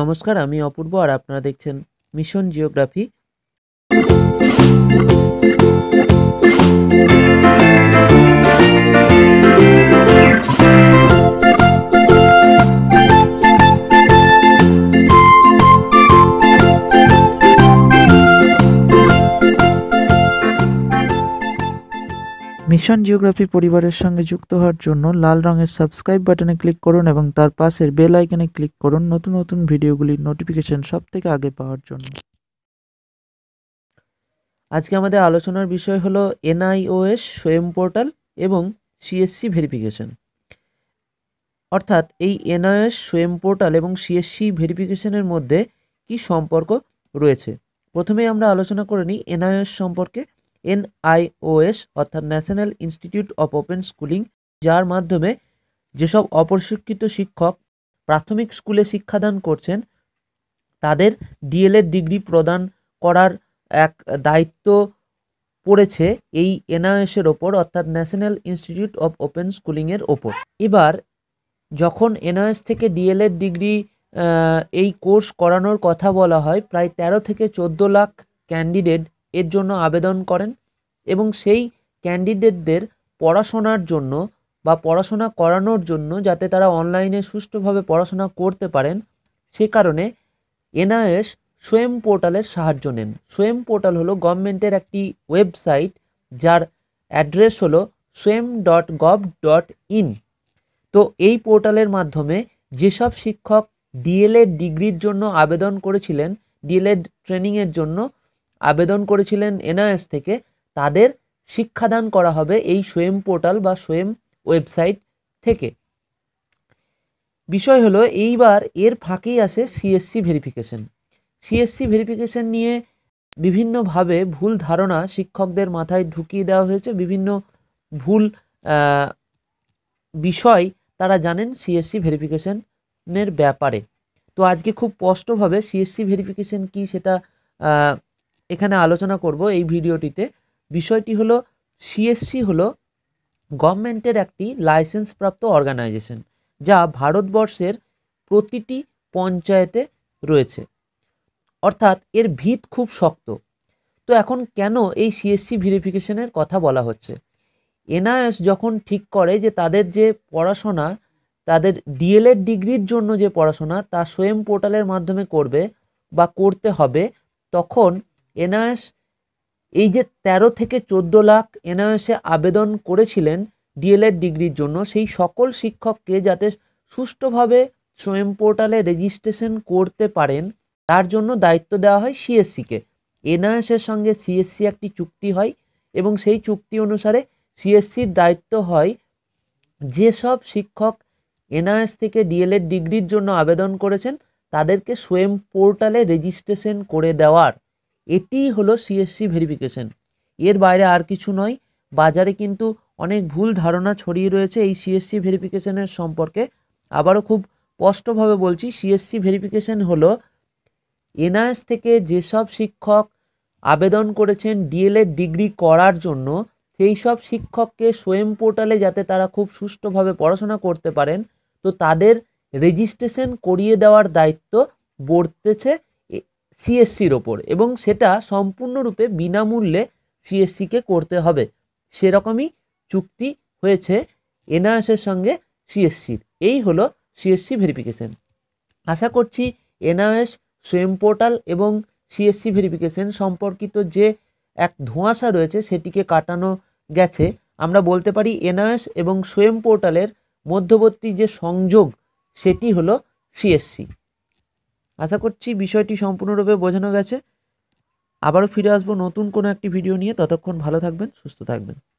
নমস্কার আমি অপূর্ব আর আপনারা দেখছেন মিশন জিওগ্রাফি মিশন জিওগ্রাফি পরিবারের সঙ্গে যুক্ত হওয়ার জন্য লাল রঙের সাবস্ক্রাইব বাটনে ক্লিক করুন এবং তার পাশের বেল আইকনে ক্লিক করুন নতুন নতুন ভিডিওগুলির নোটিফিকেশন সব থেকে আগে পাওয়ার জন্য আজকে আমাদের আলোচনার বিষয় হল এনআইওএস স্বয়ং পোর্টাল এবং সিএসসি ভেরিফিকেশন অর্থাৎ এই এনআইএস স্বয়ং পোর্টাল এবং সিএসসি ভেরিফিকেশনের মধ্যে কি সম্পর্ক রয়েছে প্রথমে আমরা আলোচনা করে নিই এনআইএস সম্পর্কে এনআইওএস অর্থাৎ National Institute of Open Schooling যার মাধ্যমে যেসব অপ্রশিক্ষিত শিক্ষক প্রাথমিক স্কুলে শিক্ষাদান করছেন তাদের ডিএলএড ডিগ্রি প্রদান করার এক দায়িত্ব পড়েছে এই এনআইএসের ওপর অর্থাৎ ন্যাশনাল ইনস্টিটিউট অফ ওপেন স্কুলিংয়ের ওপর এবার যখন এনআইএস থেকে ডিএলএড ডিগ্রি এই কোর্স করানোর কথা বলা হয় প্রায় ১৩ থেকে ১৪ লাখ ক্যান্ডিডেট এর জন্য আবেদন করেন এবং সেই ক্যান্ডিডেটদের পড়াশোনার জন্য বা পড়াশোনা করানোর জন্য যাতে তারা অনলাইনে সুষ্ঠুভাবে পড়াশোনা করতে পারেন সে কারণে এনআইএস স্বয়ং পোর্টালের সাহায্য নেন স্বয়ং পোর্টাল হলো গভর্নমেন্টের একটি ওয়েবসাইট যার অ্যাড্রেস হলো Swayam dot gov dot in তো এই পোর্টালের মাধ্যমে যেসব শিক্ষক ডিএলএড ডিগ্রির জন্য আবেদন করেছিলেন ডিএলএড ট্রেনিংয়ের জন্য আবেদন করেছিলেন এনআইএস থেকে তাদের শিক্ষাদান করা হবে এই স্বয়ং পোর্টাল বা স্বয়ং ওয়েবসাইট থেকে বিষয় হলো এইবার এর ফাঁকেই আসে সিএসসি ভেরিফিকেশন সিএসসি ভেরিফিকেশন নিয়ে বিভিন্নভাবে ভুল ধারণা শিক্ষকদের মাথায় ঢুকিয়ে দেওয়া হয়েছে বিভিন্ন ভুল বিষয় তারা জানেন সিএসসি ভেরিফিকেশনের ব্যাপারে তো আজকে খুব স্পষ্টভাবে সিএসসি ভেরিফিকেশন কি সেটা এখানে আলোচনা করব এই ভিডিওটিতে বিষয়টি হলো সিএসসি হলো গভর্নমেন্টের একটি লাইসেন্সপ্রাপ্ত অর্গানাইজেশন যা ভারতবর্ষের প্রতিটি পঞ্চায়েতে রয়েছে অর্থাৎ এর ভিত খুব শক্ত তো এখন কেন এই সিএসসি ভেরিফিকেশনের কথা বলা হচ্ছে এনআইএস যখন ঠিক করে যে তাদের যে পড়াশোনা তাদের ডিএলএড ডিগ্রির জন্য যে পড়াশোনা তা স্বয়ং পোর্টালের মাধ্যমে করবে বা করতে হবে তখন এনআইএস এই যে ১৩ থেকে ১৪ লাখ এনআইএসে আবেদন করেছিলেন ডিএলএড ডিগ্রির জন্য সেই সকল শিক্ষককে যাতে সুষ্ঠুভাবে স্বয়ং পোর্টালে রেজিস্ট্রেশন করতে পারেন তার জন্য দায়িত্ব দেওয়া হয় সিএসসিকে এনআইএসের সঙ্গে সিএসসি একটি চুক্তি হয় এবং সেই চুক্তি অনুসারে সিএসসির দায়িত্ব হয় যেসব শিক্ষক এনআইএস থেকে ডিএলএড ডিগ্রির জন্য আবেদন করেছেন তাদেরকে স্বয়ং পোর্টালে রেজিস্ট্রেশন করে দেওয়ার এটি হলো সিএসসি ভেরিফিকেশন এর বাইরে আর কিছু নয় বাজারে কিন্তু অনেক ভুল ধারণা ছড়িয়ে রয়েছে এই সিএসসি ভেরিফিকেশনের সম্পর্কে আবারও খুব স্পষ্টভাবে বলছি সিএসসি ভেরিফিকেশন হলো এনআইএস থেকে যেসব শিক্ষক আবেদন করেছেন ডিএলএড ডিগ্রি করার জন্য সেই সব শিক্ষককে স্বয়ং পোর্টালে যাতে তারা খুব সুষ্ঠুভাবে পড়াশোনা করতে পারেন তো তাদের রেজিস্ট্রেশন করিয়ে দেওয়ার দায়িত্ব বর্তেছে সিএসসির ওপর এবং সেটা সম্পূর্ণরূপে বিনামূল্যে সিএসসিকে করতে হবে সেরকমই চুক্তি হয়েছে এনআইএসের সঙ্গে সিএসসির এই হলো সিএসসি ভেরিফিকেশন আশা করছি এনআইএস সোয়েম পোর্টাল এবং সিএসসি ভেরিফিকেশন সম্পর্কিত যে এক ধোঁয়াশা রয়েছে সেটিকে কাটানো গেছে আমরা বলতে পারি এনআইএস এবং সোয়েম পোর্টালের মধ্যবর্তী যে সংযোগ সেটি হলো সিএসসি আশা করছি বিষয়টি সম্পূর্ণরূপে বোঝানো গেছে আবারও ফিরে আসবো নতুন কোনো একটি ভিডিও নিয়ে ততক্ষণ ভালো থাকবেন সুস্থ থাকবেন